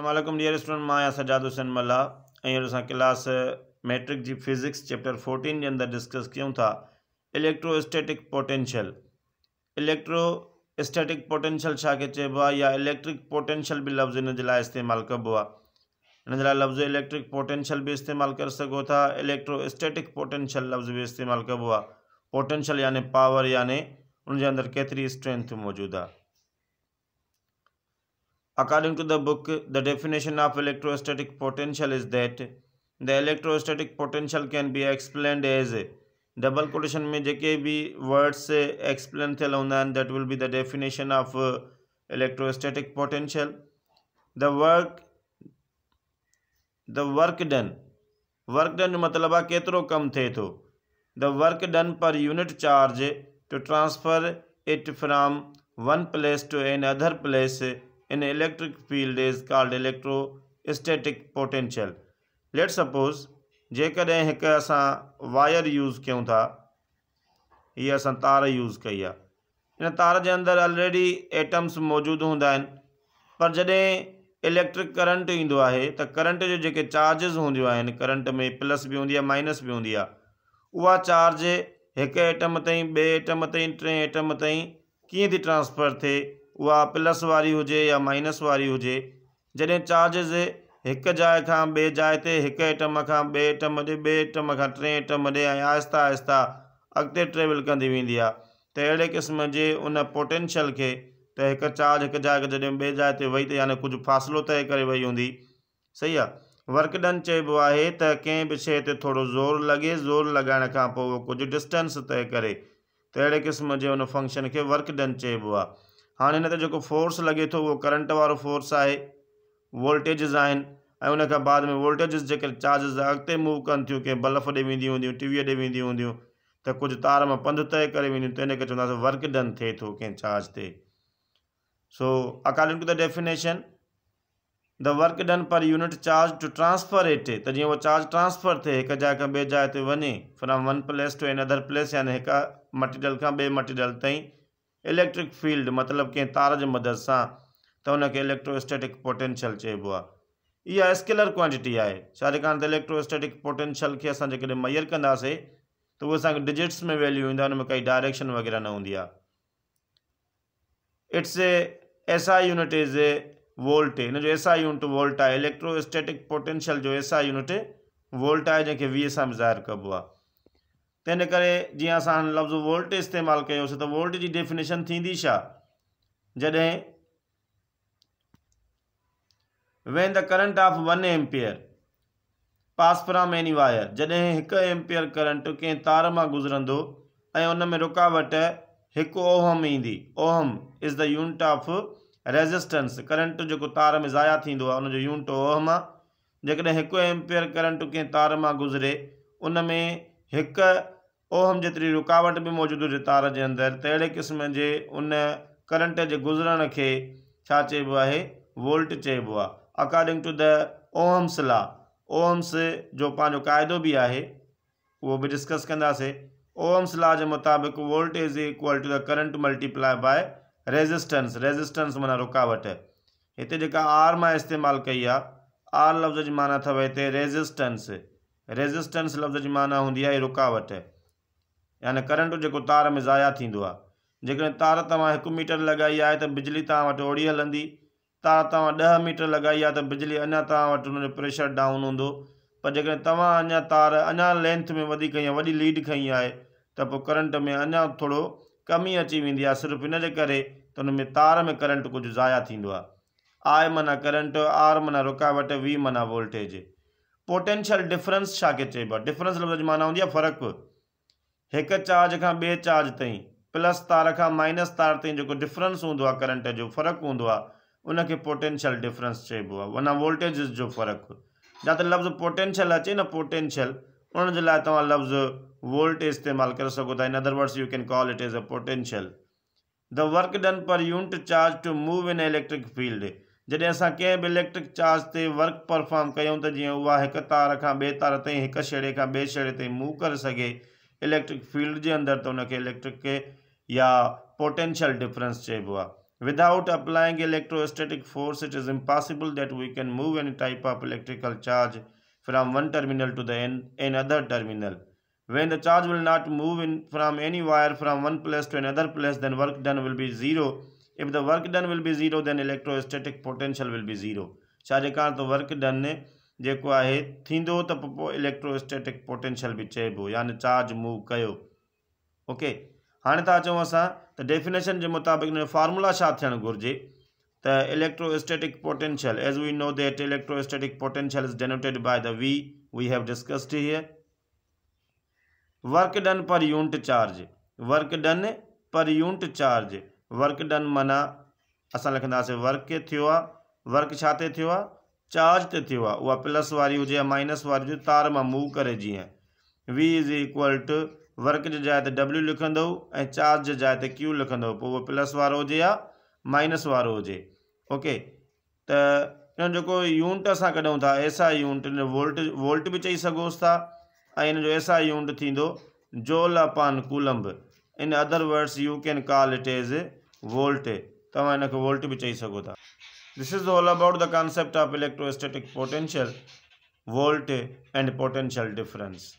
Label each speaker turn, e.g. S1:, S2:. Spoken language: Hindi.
S1: असलम डियर स्टूडेंट मैं आहियां सजाद हुसैन मल्ला हींअर क्लास मैट्रिक जी फिज़िक्स चैप्टर फोर्टीन के अंदर डिस्कस क्यों था इलेक्ट्रोस्टैटिक पोटेंशियल इलेक्ट्रोस्टैटिक पोटेंशियल छा खे या इलेक्ट्रिक पोटेंशियल भी लफ़्ज़ इन इस्तेमाल लाइ कबो लफ़्ज़ इलेक्ट्रिक पोटेंशियल भी इस्तेमाल कर सघो था इलेक्ट्रोस्टैटिक पोटेंशियल लफ़्ज़ भी इस्तेमाल कबो पोटेंशियल यानि पावर यानि उनके अंदर केतरी स्ट्रेंथ मौजूद है According to the book, the definition of electrostatic potential is that the electrostatic potential can be explained as double quotation में जेके भी वर्ड्स से एक्सप्लेन थे लौंदान that will be the definition of electrostatic potential the work the work done work done मतिलबु केतिरो कम थे तो the work done per unit charge to transfer it from one place to another place in electric field is called electrostatic POTENTIAL Let's suppose suppose जेकॾहिं हिक असां वायर यूज़ कयूं था हीअ असां तार यूज़ कई आहे इन तार जे अंदरु ऑलरेडी एटम्स मौजूदु हूंदा आहिनि पर जॾहिं इलेक्ट्रिक करंट ईंदो आहे त करंट जो जेके चार्जिस हूंदियूं आहिनि करंट में प्लस बि हूंदी आहे माइनस बि हूंदी आहे उहा चार्ज हिक आइटम ताईं ॿिए आइटम ताईं टे आइटम ताईं कीअं थी ट्रांसफर थिए वह प्लस वारी हुजे या माइनस वारी हुजे जॾहिं चार्जिस हिकु जाइ खां ॿिए जाइ ते हिकु आइटम का बे आइटम ॾे बे आइटम का टे आइटम ॾे ऐं आहिस्ता आहिस्ता अॻिते ट्रेवल कंदी वी आहे क़िस्म के उन पोटेंशियल के त हिकु चार्ज हिकु जाइ खां जॾहिं ॿिए ते वई यानी कुझु फ़ासिलो तय कर वई हूंदी सही आहे वर्क डन चइबो आहे त कंहिं बि शइ ज़ोर लगे ज़ोर लगने का कुछ डिस्टेंस तय करे तो अड़े क़िस्म के उन फंक्शन के वर्कडन डन चइबो हाँ इन ते जेको फोर्स लगे तो वो करंट वो फोर्स आहे वोल्टेजिस आहिनि ऐं बाद में वोल्टेजिस जेके चार्जिस अगत मूव कन थी कंहिं बल्फ डे वेंदियूं हूंदियूं टीवीअ ॾे वेंदियूं हूंदियूं त कुझु तार में पंध तय करे वेंदियूं वर्क डन थे तो कें चार्ज ते so according to the definition the work done per unit charge to transfer it त जीअं उहो चार्ज ट्रांसफर थे एक जाइ का बे जाइ ते from one place to another place यानी हिकु मटीरियल खां ॿिए मटीरियल ताईं इलेक्ट्रिक फील्ड मतलब कें तार जे मदद से त हुनखे इलेक्ट्रोस्टेटिक पोटेंशियल चइबो आहे इहा स्केलर क्वांटिटी आहे छा इलेक्ट्रोस्टेटिक पोटेंशियल के असां जेकॾहिं मैयर कंदासीं तो उहे असांखे डिजिट्स में वैल्यू ईंदा हुन में डायरेक्शन वग़ैरह न हूंदी it's a S I unit is a volt in जो एस आई यूनिट वोल्ट है इलेक्ट्रोस्टेटिक पोटेंशियल जो एस आई यूनिट वोल्ट आहे जंहिंखे वीह सां ज़ाहिर कबो आहे तंहिं करे जीअं असां लफ़्ज़ु वोल्ट इस्तेमालु कयोसीं त वोल्ट जी डेफिनेशन थींदी छा जॾहिं when the current of one ampere from any wire जॾहिं हिकु एम्पेयर करंट कंहिं तार मां गुज़रंदो ऐं उन में रुकावट हिकु ओहम ईंदी ohm is the unit of resistance current जेको तार में ज़ाया थींदो आहे उनजो यूनिट ओहम आहे जेकॾहिं हिकु एम्पेयर करंट कंहिं तार मां गुज़रे उन में हिक ओहम जेतिरी रुकावट बि मौजूदु हुजे तार जे अंदरि त अहिड़े क़िस्म जे उन करंट जे गुज़रण खे छा चइबो आहे वोल्ट चइबो आहे according to the ohm's ohm's law ohm's जो पंहिंजो क़ाइदो बि आहे उहो बि डिस्कस कंदासीं ओहम्स स्ला जे मुताबिक़ volt is equal to the current multiply by resistance resistance माना रुकावट हिते जेका आर मां इस्तेमालु कई आहे आर लफ़्ज़ जी माना अथव हिते रेजिस्टेंस रेज़िस्टेंस लफ़्ज़ जी माना हूंदी आहे रुकावट यानी करंट जेको तार में ज़ाया थींदो आहे जेकॾहिं तार तव्हां हिकु मीटर लॻाई आहे त बिजली तव्हां वटि ओड़ी हलंदी तार तव्हां ॾह मीटर लॻाई आहे त बिजली अञा तव्हां वटि हुनजो प्रेशर डाउन हूंदो पर जेकॾहिं तव्हां अञा तार अञा लेंथ में वधीक या वॾी लीड खई आहे त पोइ करंट में अञा थोरो कमी अची वेंदी आहे सिर्फ़ु जे करे त हुन में तार में करंट कुझु ज़ाया थींदो आहे आहे माना करंट आर माना रुकावट वी माना वोल्टेज पोटेंशियल डिफरेंस छा डिफरेंस लफ़्ज़ माना हूंदी आहे एक चार्ज का बे चार्ज ताईं प्लस तार का माइनस तार ताईं जेको डिफरेंस हूंदो करंट जो फ़र्क़ु हूंदो आहे उनखे पोटेंशियल डिफरेंस चइबो वना वोल्टेज जो फ़र्क़ु या त लफ़्ज़ पोटेंशियल अचे न पोटेंशियल उनजे लफ़्ज़ वोल्ट इस्तेमाल कर सघो in other you can call it is a potential the work done per unit charge to move in electric field जॾहिं अस कें इलेक्ट्रिक चार्ज से वर्क परफॉर्म क्यों तो जीअं उहा हिकु तार खां ॿिए तार ताईं हिकु छेड़े खां ॿिए छेड़े ताईं मूव कर सके इलेक्ट्रिक फील्ड के अंदर तो उनके इलेक्ट्रिक के या पोटेंशियल डिफरेंस चइबो without applying electrostatic force it is impossible that we can move any type of electrical charge from one terminal to the an another terminal when the charge will not move in from any wire from one one to another place then work done will be zero if the work done will be zero then electrostatic potential will be zero छा तो वर्क डन जेको आहे थींदो इलेक्ट्रोस्टेटिक पोटेंशियल भी चइबो यानी चार्ज मूव कयो ओके हाणे था अचूं असां डेफिनेशन जे मुताबिक़ फॉर्मुला फार्मूला त electrostatic potential as we know that electrostatic potential is denoted by the V we have discussed here work done per unit charge work done per unit charge work done मना अस लिखंदासीं वर्क थियो आहे वर्क छा ते चार्ज ते थियो प्लस वारी हुजे या माइनस वारी हो तार मां मूव करें जीअं V is equal to work जे जाए ते डब्ल्यू लिखंदो ऐं चार्ज जे जाए ते क्यू लिख पोइ प्लस वो हो माइनस वो होके ओके त हिन जेको यूनिट अस कढूं था एसा यूनिट वोल्ट वोल्ट भी चई सघोसि था ऐं एसा यूनिट थींदो joule upon coulomb in other words you can call it is volt तो इन वोल्ट भी चई था this is all about the concept of electrostatic potential volt and potential difference